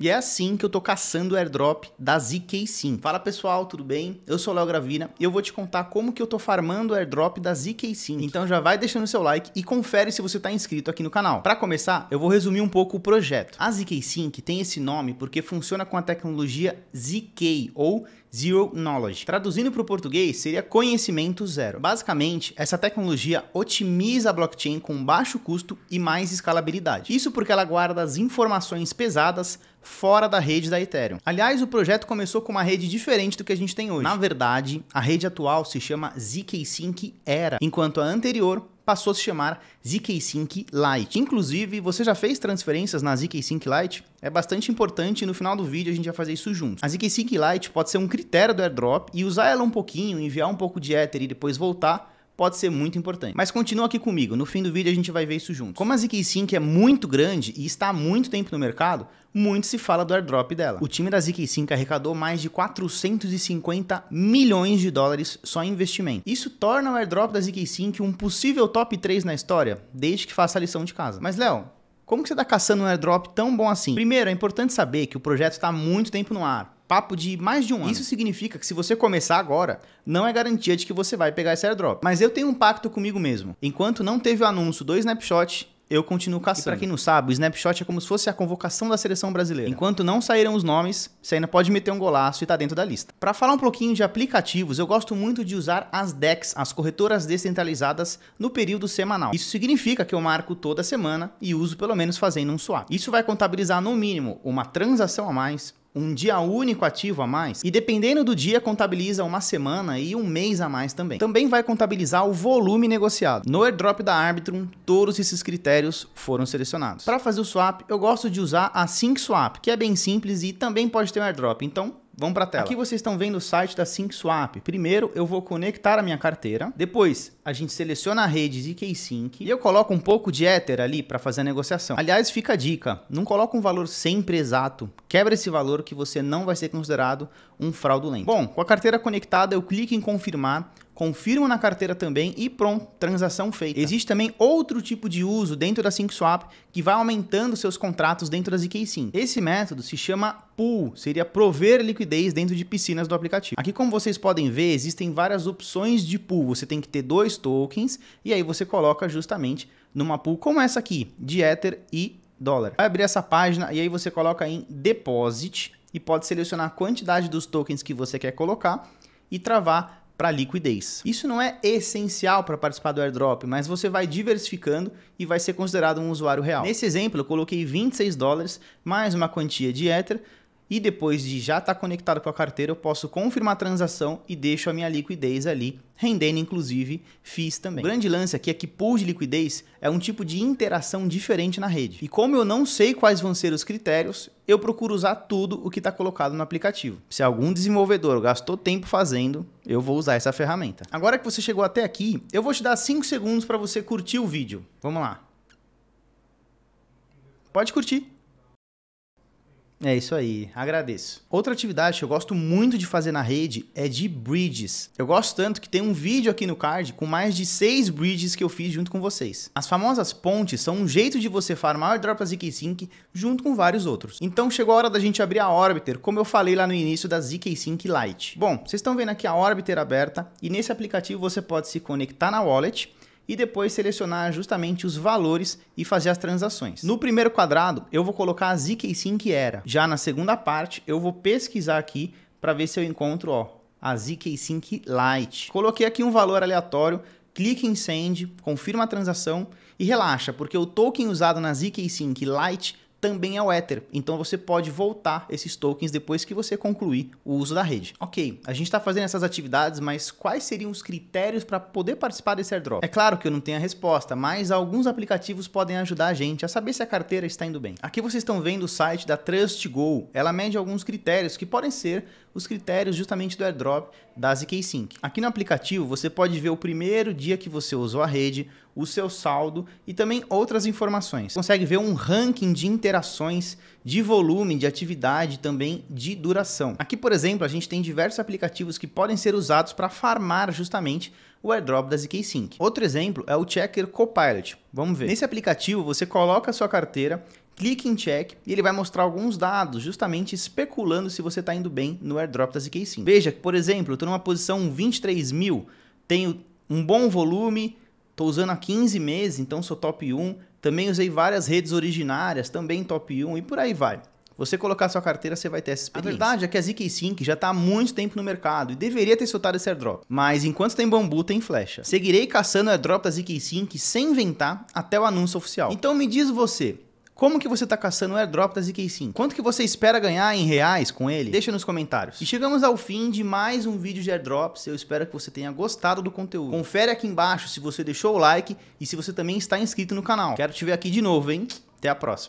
E é assim que eu tô caçando o airdrop da ZK Sim. Fala pessoal, tudo bem? Eu sou o Léo Gravina e eu vou te contar como que eu tô farmando o airdrop da ZK Sim. Então já vai deixando seu like e confere se você tá inscrito aqui no canal. Para começar, eu vou resumir um pouco o projeto. A ZK Sync tem esse nome porque funciona com a tecnologia ZK ou Zero Knowledge. Traduzindo para o português, seria conhecimento zero. Basicamente, essa tecnologia otimiza a blockchain com baixo custo e mais escalabilidade. Isso porque ela guarda as informações pesadas fora da rede da Ethereum. Aliás, o projeto começou com uma rede diferente do que a gente tem hoje. Na verdade, a rede atual se chama ZK Sync Era, enquanto a anterior passou a se chamar ZK Sync Lite. Inclusive, você já fez transferências na ZK Sync Lite? É bastante importante e no final do vídeo a gente vai fazer isso junto. A ZK Sync Lite pode ser um critério do airdrop e usar ela um pouquinho, enviar um pouco de Ether e depois voltar pode ser muito importante. Mas continua aqui comigo, no fim do vídeo a gente vai ver isso junto. Como a ZK5 é muito grande e está há muito tempo no mercado, muito se fala do airdrop dela. O time da ZK5 arrecadou mais de 450 milhões de dólares só em investimento. Isso torna o airdrop da ZK5 um possível top 3 na história, desde que faça a lição de casa. Mas, Léo, como que você está caçando um airdrop tão bom assim? Primeiro, é importante saber que o projeto está há muito tempo no ar papo de mais de um ano. Isso significa que se você começar agora, não é garantia de que você vai pegar esse airdrop. Mas eu tenho um pacto comigo mesmo. Enquanto não teve o anúncio do snapshot, eu continuo caçando. E pra quem não sabe, o snapshot é como se fosse a convocação da seleção brasileira. Enquanto não saíram os nomes, você ainda pode meter um golaço e tá dentro da lista. Para falar um pouquinho de aplicativos, eu gosto muito de usar as DEX, as corretoras descentralizadas, no período semanal. Isso significa que eu marco toda semana e uso pelo menos fazendo um swap. Isso vai contabilizar no mínimo uma transação a mais, um dia único ativo a mais, e dependendo do dia, contabiliza uma semana e um mês a mais também. Também vai contabilizar o volume negociado. No airdrop da Arbitrum, todos esses critérios foram selecionados. Para fazer o swap, eu gosto de usar a SyncSwap, que é bem simples e também pode ter um airdrop, então Vamos para a tela. Aqui vocês estão vendo o site da SyncSwap. Primeiro, eu vou conectar a minha carteira. Depois, a gente seleciona a rede ZK Sync e eu coloco um pouco de Ether ali para fazer a negociação. Aliás, fica a dica, não coloca um valor sempre exato. Quebra esse valor que você não vai ser considerado um fraudulento. Bom, com a carteira conectada, eu clico em confirmar confirmo na carteira também e pronto, transação feita. Existe também outro tipo de uso dentro da SyncSwap que vai aumentando seus contratos dentro das EKSIM. Esse método se chama pool, seria prover liquidez dentro de piscinas do aplicativo. Aqui, como vocês podem ver, existem várias opções de pool. Você tem que ter dois tokens e aí você coloca justamente numa pool como essa aqui, de Ether e dólar. Vai abrir essa página e aí você coloca em deposit e pode selecionar a quantidade dos tokens que você quer colocar e travar para liquidez. Isso não é essencial para participar do airdrop, mas você vai diversificando e vai ser considerado um usuário real. Nesse exemplo, eu coloquei 26 dólares mais uma quantia de Ether e depois de já estar tá conectado com a carteira, eu posso confirmar a transação e deixo a minha liquidez ali, rendendo inclusive FIIs também. O grande lance aqui é que pool de liquidez é um tipo de interação diferente na rede. E como eu não sei quais vão ser os critérios, eu procuro usar tudo o que está colocado no aplicativo. Se algum desenvolvedor gastou tempo fazendo, eu vou usar essa ferramenta. Agora que você chegou até aqui, eu vou te dar 5 segundos para você curtir o vídeo. Vamos lá. Pode curtir. É isso aí, agradeço. Outra atividade que eu gosto muito de fazer na rede é de bridges. Eu gosto tanto que tem um vídeo aqui no card com mais de 6 bridges que eu fiz junto com vocês. As famosas pontes são um jeito de você farmar dropas ZK-Sync junto com vários outros. Então chegou a hora da gente abrir a Orbiter, como eu falei lá no início da ZK-Sync Lite. Bom, vocês estão vendo aqui a Orbiter aberta e nesse aplicativo você pode se conectar na wallet e depois selecionar justamente os valores e fazer as transações. No primeiro quadrado, eu vou colocar a ZK Sync Era. Já na segunda parte, eu vou pesquisar aqui para ver se eu encontro ó, a ZK Sync Lite. Coloquei aqui um valor aleatório, clique em Send, confirma a transação e relaxa, porque o token usado na ZK Sync Lite também é o Ether. Então você pode voltar esses tokens depois que você concluir o uso da rede. Ok, a gente está fazendo essas atividades, mas quais seriam os critérios para poder participar desse airdrop? É claro que eu não tenho a resposta, mas alguns aplicativos podem ajudar a gente a saber se a carteira está indo bem. Aqui vocês estão vendo o site da TrustGo. Ela mede alguns critérios que podem ser os critérios justamente do airdrop da ZK Sync. Aqui no aplicativo você pode ver o primeiro dia que você usou a rede, o seu saldo e também outras informações. consegue ver um ranking de interações, de volume, de atividade também de duração. Aqui, por exemplo, a gente tem diversos aplicativos que podem ser usados para farmar justamente o airdrop da ZK Sync. Outro exemplo é o Checker Copilot. Vamos ver. Nesse aplicativo, você coloca a sua carteira clique em check e ele vai mostrar alguns dados, justamente especulando se você está indo bem no airdrop da ZK5. Veja que, por exemplo, eu estou numa posição 23 mil, tenho um bom volume, estou usando há 15 meses, então sou top 1. Também usei várias redes originárias, também top 1 e por aí vai. Você colocar sua carteira, você vai ter essa é experiência. A verdade é que a ZK5 já está há muito tempo no mercado e deveria ter soltado esse airdrop. Mas enquanto tem bambu, tem flecha. Seguirei caçando o airdrop da ZK5 sem inventar até o anúncio oficial. Então me diz você, como que você está caçando o airdrop da ZK5? Quanto que você espera ganhar em reais com ele? Deixa nos comentários. E chegamos ao fim de mais um vídeo de airdrops. Eu espero que você tenha gostado do conteúdo. Confere aqui embaixo se você deixou o like e se você também está inscrito no canal. Quero te ver aqui de novo, hein? Até a próxima.